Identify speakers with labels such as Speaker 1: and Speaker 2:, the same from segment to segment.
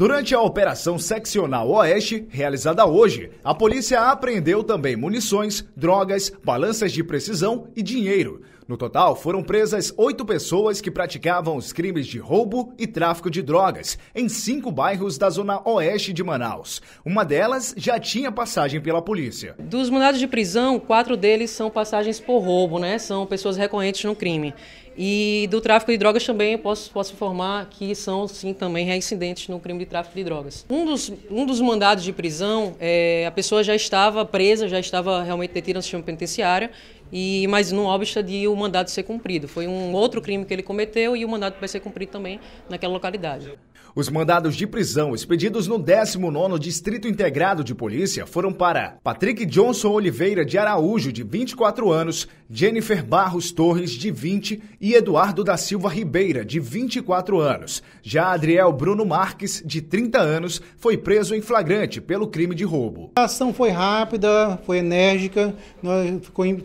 Speaker 1: Durante a operação seccional Oeste, realizada hoje, a polícia apreendeu também munições, drogas, balanças de precisão e dinheiro. No total, foram presas oito pessoas que praticavam os crimes de roubo e tráfico de drogas em cinco bairros da zona oeste de Manaus. Uma delas já tinha passagem pela polícia. Dos
Speaker 2: mandados de prisão, quatro deles são passagens por roubo, né? São pessoas recorrentes no crime. E do tráfico de drogas também posso, posso informar que são, sim, também reincidentes no crime de tráfico de drogas. Um dos, um dos mandados de prisão, é, a pessoa já estava presa, já estava realmente detida no sistema penitenciário e mas não obsta de o mandato ser cumprido. Foi um outro crime que ele cometeu e o mandato vai ser cumprido também naquela localidade.
Speaker 1: Os mandados de prisão expedidos no 19 Distrito Integrado de Polícia foram para Patrick Johnson Oliveira de Araújo, de 24 anos, Jennifer Barros Torres, de 20 e Eduardo da Silva Ribeira, de 24 anos. Já Adriel Bruno Marques, de 30 anos, foi preso em flagrante pelo crime de roubo.
Speaker 2: A ação foi rápida, foi enérgica,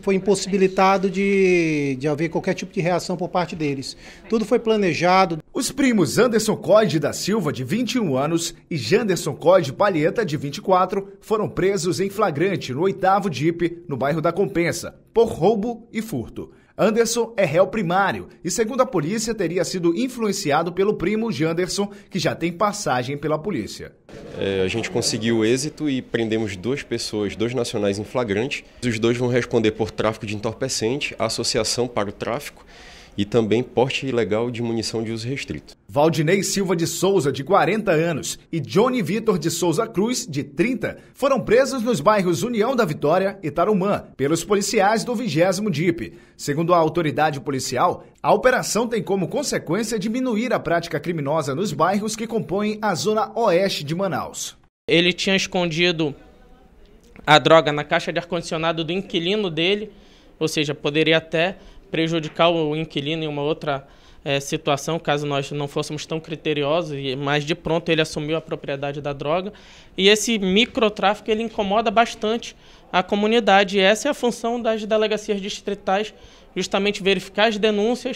Speaker 2: foi impossível impossibilitado de, de haver qualquer
Speaker 1: tipo de reação por parte deles. Tudo foi planejado. Os primos Anderson Code da Silva, de 21 anos, e Janderson Code Palheta, de 24, foram presos em flagrante no oitavo DIP, no bairro da Compensa, por roubo e furto. Anderson é réu primário e, segundo a polícia, teria sido influenciado pelo primo Janderson, que já tem passagem pela polícia.
Speaker 3: É, a gente conseguiu êxito e prendemos duas pessoas, dois nacionais em flagrante. Os dois vão responder por tráfico de entorpecente, associação para o tráfico e também porte ilegal de munição de uso restrito.
Speaker 1: Valdinei Silva de Souza, de 40 anos, e Johnny Vitor de Souza Cruz, de 30, foram presos nos bairros União da Vitória e Tarumã pelos policiais do 20 DIP. Segundo a autoridade policial, a operação tem como consequência diminuir a prática criminosa nos bairros que
Speaker 4: compõem a zona oeste de Manaus. Ele tinha escondido a droga na caixa de ar-condicionado do inquilino dele, ou seja, poderia até prejudicar o inquilino em uma outra é, situação, caso nós não fôssemos tão criteriosos, mas de pronto ele assumiu a propriedade da droga. E esse microtráfico ele incomoda bastante a comunidade. E essa é a função das delegacias distritais, justamente verificar as denúncias